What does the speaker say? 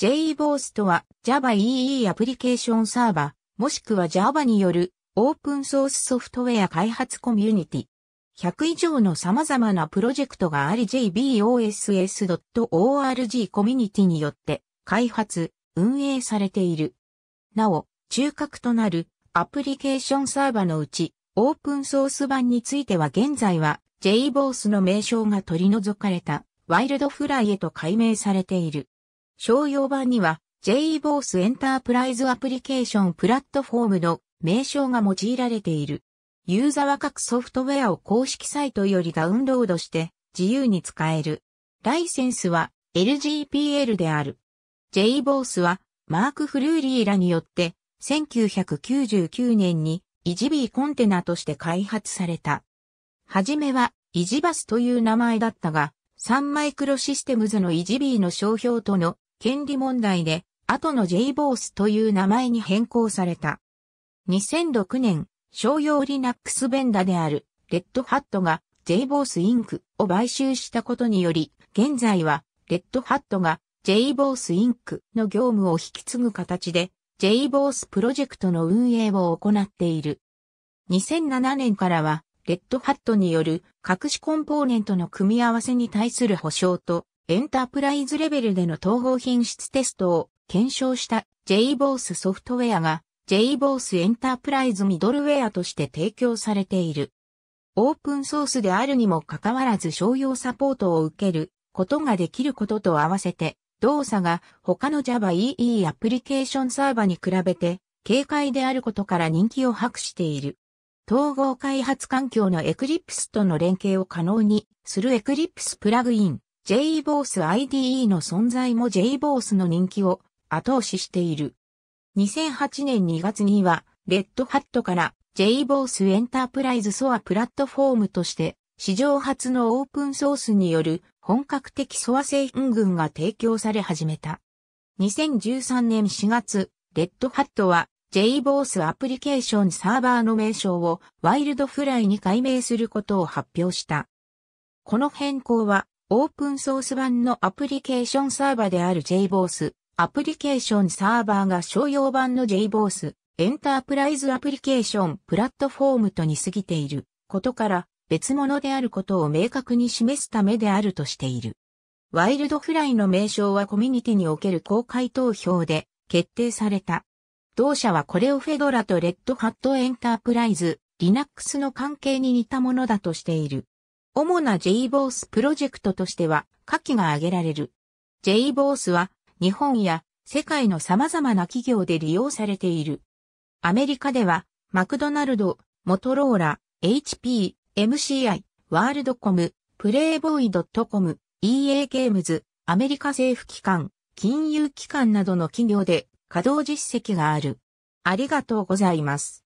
JBoss とは Java EE アプリケーションサーバー、もしくは Java によるオープンソースソフトウェア開発コミュニティ。100以上の様々なプロジェクトがあり jboss.org コミュニティによって開発、運営されている。なお、中核となるアプリケーションサーバーのうちオープンソース版については現在は JBoss の名称が取り除かれたワイルドフライへと改名されている。商用版には JE ボースエンタープライズアプリケーションプラットフォームの名称が用いられている。ユーザーは各ソフトウェアを公式サイトよりダウンロードして自由に使える。ライセンスは LGPL である。j b ボースはマーク・フルーリーらによって1999年にイジビーコンテナとして開発された。はじめはイジバスという名前だったが、サンマイクロシステムズのイジビーの商標との権利問題で、後の J ボースという名前に変更された。2006年、商用 Linux ベンダである、レッドハットが J ボースインクを買収したことにより、現在は、レッドハットが J ボースインクの業務を引き継ぐ形で、J ボースプロジェクトの運営を行っている。2007年からは、レッドハットによる隠しコンポーネントの組み合わせに対する保証と、エンタープライズレベルでの統合品質テストを検証した j b o s スソフトウェアが j b o s スエンタープライズミドルウェアとして提供されている。オープンソースであるにもかかわらず商用サポートを受けることができることと合わせて、動作が他の Java EE アプリケーションサーバに比べて軽快であることから人気を博している。統合開発環境の Eclipse との連携を可能にする Eclipse プラグイン。j ボース IDE の存在も j ボースの人気を後押ししている。2008年2月には、レッドハットから j ボースエンタープライズソアプラットフォームとして、史上初のオープンソースによる本格的ソア製品群が提供され始めた。2013年4月、レッドハットは j ボースアプリケーションサーバーの名称をワイルドフライに改名することを発表した。この変更はオープンソース版のアプリケーションサーバーである JBoss、アプリケーションサーバーが商用版の JBoss、エンタープライズアプリケーションプラットフォームとに過ぎていることから別物であることを明確に示すためであるとしている。ワイルドフライの名称はコミュニティにおける公開投票で決定された。同社はこれをフェドラとレッドハットエンタープライズ、Linux の関係に似たものだとしている。主な j ボースプロジェクトとしては、下記が挙げられる。j ボースは、日本や世界の様々な企業で利用されている。アメリカでは、マクドナルド、モトローラ、HP、MCI、ワールドコム、プレイボーイ .com、EA ゲームズ、アメリカ政府機関、金融機関などの企業で稼働実績がある。ありがとうございます。